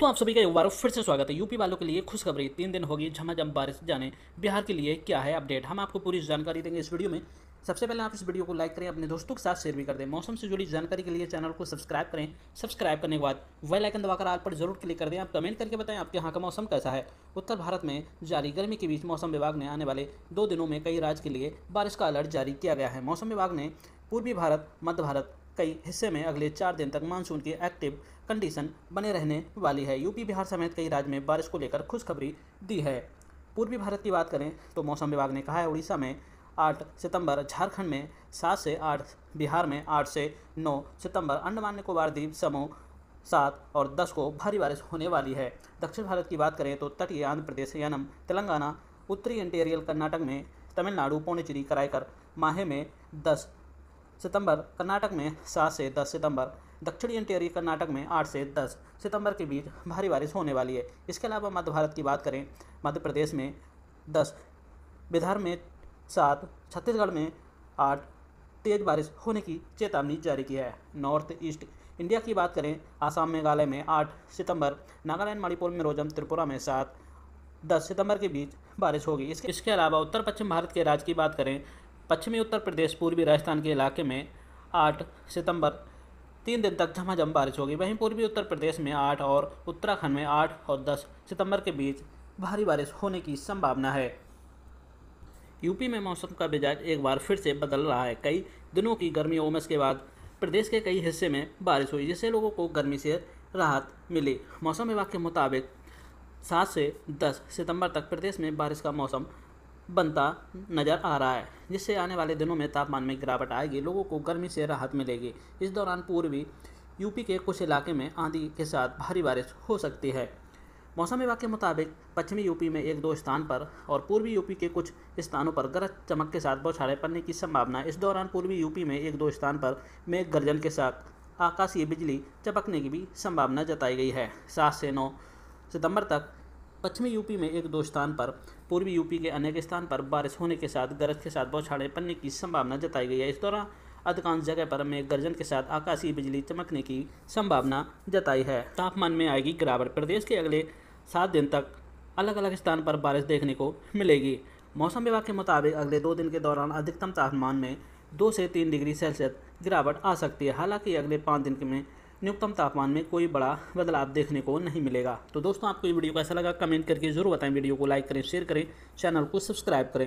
तो आप सभी का एक बार फिर से स्वागत है यूपी वालों के लिए खुशखबरी तीन दिन होगी झमाझम बारिश जाने बिहार के लिए क्या है अपडेट हम आपको पूरी जानकारी देंगे इस वीडियो में सबसे पहले आप इस वीडियो को लाइक करें अपने दोस्तों के साथ शेयर भी कर दें मौसम से जुड़ी जानकारी के लिए चैनल को सब्सक्राइब करें सब्सक्राइब करने के बाद वेल आइकन दबाकर आल पर जरूर क्लिक कर दें आप कमेंट करके बताएं आपके यहाँ का मौसम कैसा है उत्तर भारत में जारी गर्मी के बीच मौसम विभाग ने आने वाले दो दिनों में कई राज्य के लिए बारिश का अलर्ट जारी किया गया है मौसम विभाग ने पूर्वी भारत मध्य भारत कई हिस्से में अगले चार दिन तक मानसून की एक्टिव कंडीशन बने रहने वाली है यूपी बिहार समेत कई राज्य में बारिश को लेकर खुशखबरी दी है पूर्वी भारत की बात करें तो मौसम विभाग ने कहा है उड़ीसा में आठ सितंबर झारखंड में सात से आठ बिहार में आठ से नौ सितंबर अंडमान निकोबार द्वीप समूह सात और दस को भारी बारिश होने वाली है दक्षिण भारत की बात करें तो तटीय आंध्र प्रदेश यानम तेलंगाना उत्तरी इंटेरियल कर्नाटक में तमिलनाडु पौंडीचेरी कराईकर माहे में दस सितंबर कर्नाटक में सात से दस सितंबर दक्षिणी इंटीरियर कर्नाटक में आठ से दस सितंबर के बीच भारी बारिश होने वाली है इसके अलावा मध्य भारत की बात करें मध्य प्रदेश में दस बिहार में सात छत्तीसगढ़ में आठ तेज़ बारिश होने की चेतावनी जारी की है नॉर्थ ईस्ट इंडिया की बात करें आसाम मेघालय में आठ सितंबर नागालैंड मणिपुर रोजम त्रिपुरा में सात दस सितंबर के बीच बारिश होगी इसके इसके अलावा उत्तर पश्चिम भारत के राज्य की बात करें पश्चिमी उत्तर प्रदेश पूर्वी राजस्थान के इलाके में आठ सितंबर तीन दिन तक झमाझम बारिश होगी वहीं पूर्वी उत्तर प्रदेश में आठ और उत्तराखंड में आठ और दस सितंबर के बीच भारी बारिश होने की संभावना है यूपी में मौसम का मिजाज एक बार फिर से बदल रहा है कई दिनों की गर्मी उमस के बाद प्रदेश के कई हिस्से में बारिश हुई जिससे लोगों को गर्मी से राहत मिली मौसम विभाग के मुताबिक सात से दस सितंबर तक प्रदेश में बारिश का मौसम बनता नज़र आ रहा है जिससे आने वाले दिनों में तापमान में गिरावट आएगी लोगों को गर्मी से राहत मिलेगी इस दौरान पूर्वी यूपी के कुछ इलाके में आंधी के साथ भारी बारिश हो सकती है मौसम विभाग के मुताबिक पश्चिमी यूपी में एक दो स्थान पर और पूर्वी यूपी के कुछ स्थानों पर गरज चमक के साथ बौछारें पड़ने की संभावना इस दौरान पूर्वी यूपी में एक दो स्थान पर मेघ गर्जन के साथ आकाशीय बिजली चपकने की भी संभावना जताई गई है सात से नौ सितंबर तक पश्चिमी यूपी में एक दो स्थान पर पूर्वी यूपी के अनेक स्थान पर बारिश होने के साथ गरज के साथ बौछारें पड़ने की संभावना जताई गई है इस दौरान अधिकांश जगह पर में गर्जन के साथ आकाशीय बिजली चमकने की संभावना जताई है तापमान में आएगी गिरावट प्रदेश के अगले सात दिन तक अलग अलग स्थान पर बारिश देखने को मिलेगी मौसम विभाग के मुताबिक अगले दो दिन के दौरान अधिकतम तापमान में दो से तीन डिग्री सेल्सियस गिरावट आ सकती है हालांकि अगले पाँच दिन में न्यूनतम तापमान में कोई बड़ा बदलाव देखने को नहीं मिलेगा तो दोस्तों आपको ये वीडियो कैसा लगा कमेंट करके जरूर बताएं वीडियो को लाइक करें शेयर करें चैनल को सब्सक्राइब करें